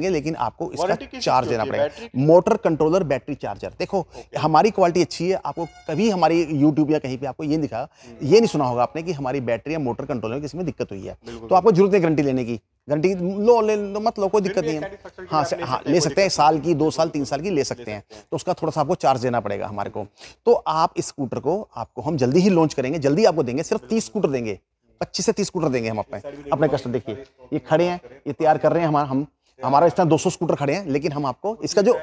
देंगे लेकिन आपको इसका चार्ज देना पड़ेगा मोटर कंट्रोलर बैटरी चार्जर देखो हमारी क्वालिटी अच्छी है आपको कभी हमारी यूट्यूब या कहीं पर आपको ये दिखा ये नहीं सुना होगा आपने की हमारी बैटरी या मोटर कंट्रोलर में किसी में दिक्कत हुई है तो आपको जरूरत है गारंटी लेने की गारंटी लो ले लो मत लो कोई दिक्कत नहीं है हाँ हाँ ले सकते हैं साल की दो साल तीन साल की ले सकते हैं तो उसका थोड़ा सा आपको चार्ज देना पड़ेगा हमारे को तो आप इस स्कूटर को आपको हम जल्दी ही लॉन्च करेंगे जल्दी आपको देंगे सिर्फ तीस स्कूटर देंगे पच्चीस से तीस स्कूटर देंगे हम अपने अपने कस्टमर देखिए ये खड़े हैं ये तैयार कर रहे हैं हमारा हम हमारा इस तरह दो स्कूटर खड़े हैं लेकिन हम आपको इसका जो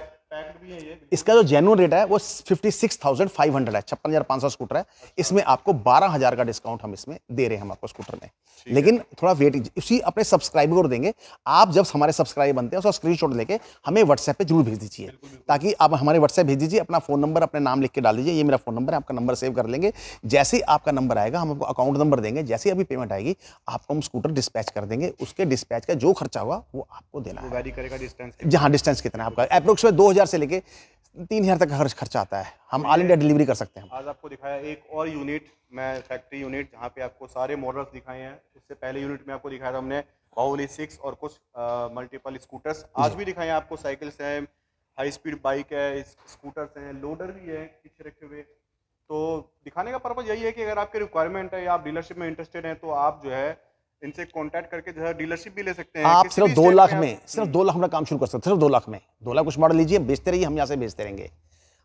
इसका जो जेनुअन रेट है वो fifty six thousand five hundred है छप्पन हज़ार पांच सौ स्कूटर है अच्छा। इसमें आपको बारह हज़ार का डिस्काउंट हम इसमें दे रहे हैं हम आपको स्कूटर में लेकिन थोड़ा वेट उसी अपने सब्सक्राइबर को देंगे आप जब हमारे सब्सक्राइबर बनते हैं उसका स्क्रीनशॉट लेके हमें व्हाट्सएप पे जरूर भेज दीजिए ताकि आप हमारे व्हाट्सएप भेज दीजिए अपना फ़ोन नंबर अपने नाम लिख के डाल दीजिए ये मेरा फ़ोन नंबर है आपका नंबर सेव कर लेंगे जैसे ही आपका नंबर आएगा हम आपको अकाउंट नंबर देंगे जैसे अभी पेमेंट आएगी आपको हम स्कूटर डिस्पैच कर देंगे उसके डिस्पैच का जो खर्चा होगा वो आपको देना है जहाँ डिस्टेंस कितना है आपका अप्रोक्स में दो से लेकर के तीन हज़ार तक खर्च खर्चा आता है हम ऑल इंडिया डिलीवरी कर सकते हैं आज आपको दिखाया एक और यूनिट मैं फैक्ट्री यूनिट जहाँ पे आपको सारे मॉडल्स दिखाए हैं उससे पहले यूनिट में आपको दिखाया था हमने बाहुली सिक्स और कुछ मल्टीपल स्कूटर्स आज भी दिखाए हैं आपको साइकिल्स हैं हाई स्पीड बाइक है स्कूटर्स हैं लोडर भी है पीछे रखे हुए तो दिखाने का पर्पज़ यही है कि अगर आपके रिक्वायरमेंट है या आप डीलरशिप में इंटरेस्टेड हैं तो आप जो है इनसे कॉन्टेक्ट करके जो है डीलरशिप भी ले सकते हैं आप सिर्फ दो लाख में, में सिर्फ दो लाख में काम शुरू कर सकते हैं सिर्फ दो लाख में दो लाख कुछ मॉडल लीजिए बेचते रहिए हम यहाँ से बेचते रहेंगे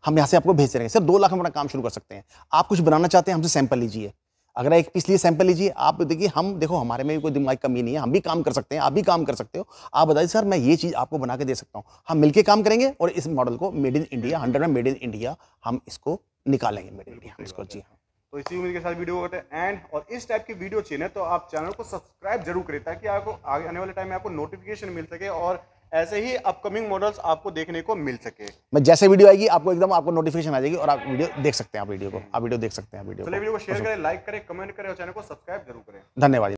हम यहाँ से आपको भेजते रहेंगे सिर्फ दो लाख में अपना काम शुरू कर सकते हैं आप कुछ बनाना चाहते हैं हमसे सैंपल लीजिए अगर एक पीस लिए सैंपल लीजिए आप देखिए हम देखो हमारे में भी कोई दिमाग कमी नहीं है हम भी काम कर सकते हैं आप भी काम कर सकते हो आप बताइए सर मैं ये चीज़ आपको बना के दे सकता हूँ हम मिलके काम करेंगे और इस मॉडल को मेड इन इंडिया हंड्रेड में मेड इन इंडिया हम इसको निकालेंगे मेड इन इंडिया इसको जी हाँ तो इसी उम्मीद के साथ वीडियो करते हैं एंड और इस टाइप की वीडियो चाहिए तो आप चैनल को सब्सक्राइब जरूर करें ताकि आपको आगे आने वाले टाइम में आपको नोटिफिकेशन मिल सके और ऐसे ही अपकमिंग मॉडल्स आपको देखने को मिल सके मैं जैसे वीडियो आएगी आपको एकदम आपको नोटिफिकेशन आ जाएगी और आप वीडियो देख सकते हैं आप वीडियो को आप वीडियो देख सकते हैं तो वीडियो को शेयर करें लाइक करें कमेंट करें और चैनल को सब्सक्राइब जरूर करें धन्यवाद